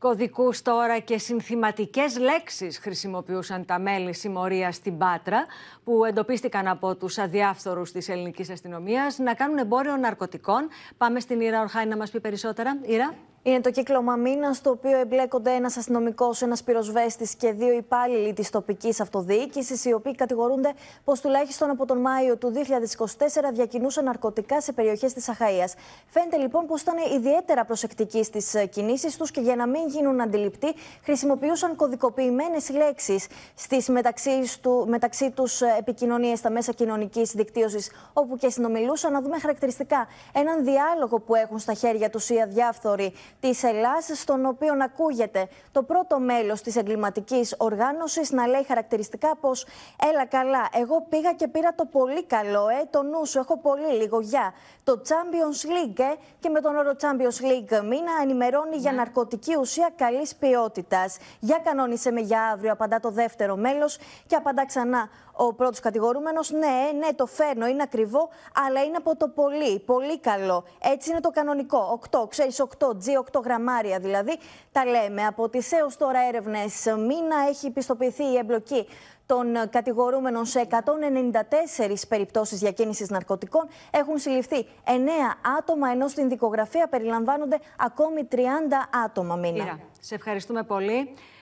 Κωδικούς τώρα και συνθηματικές λέξεις χρησιμοποιούσαν τα μέλη συμμορία στην Πάτρα που εντοπίστηκαν από τους αδιάφθορους της ελληνικής αστυνομίας να κάνουν εμπόριο ναρκωτικών. Πάμε στην Ήρα Ορχάη να μας πει περισσότερα. Ήρα. Είναι το κύκλωμα μήνα, στο οποίο εμπλέκονται ένας αστυνομικός, ένας πυροσβέστης και δύο υπάλληλοι της τοπικής αυτοδιοίκησης, οι οποίοι κατηγορούνται πως τουλάχιστον από τον Μάιο του 2024 διακινούσαν ναρκωτικά σε περιοχές της Αχαΐας. Φαίνεται λοιπόν πως ήταν ιδιαίτερα προσεκτικοί στις κινήσεις τους και για να μην γίνουν αντιληπτοί, χρησιμοποιούσαν κωδικοποιημένες λέξεις στις μεταξύ, μεταξύ τους ε, επικοινωνίες στα μέσα κοινωνικής δικτύωσης, όπου και συνομιλούσαν. Να δούμε χαρακτηριστικά έναν διάλογο που έχουν στα χέρια τους οι αδιάφθοροι τη Ελλάδα, στον οποίο ακούγεται το πρώτο μέλος της εγκληματικής οργάνωσης να λέει χαρακτηριστικά πως Έλα καλά, εγώ πήγα και πήρα το πολύ καλό, ε, το νου σου, έχω πολύ λίγο. Για το Champions League ε, και με τον όρο Champions League μήνα ενημερώνει για ναι. ναρκωτική ουσία καλής ποιότητας. Για κανόνισε με για αύριο, απαντά το δεύτερο μέλος και απαντά ξανά ο πρώτος κατηγορούμενος. Ναι, ε, ναι, το φέρνω, είναι ακριβό, αλλά είναι από το πολύ, πολύ καλό. Έτσι είναι το κανονικό. 8, ξέρει, 8, γραμμάρια δηλαδή. Τα λέμε. Από τις έως τώρα έρευνες, μήνα έχει πιστοποιηθεί η εμπλοκή των κατηγορούμενων σε 194 περιπτώσεις διακίνησης ναρκωτικών. Έχουν συλληφθεί 9 άτομα, ενώ στην δικογραφία περιλαμβάνονται ακόμη 30 άτομα μήνα. σε ευχαριστούμε πολύ.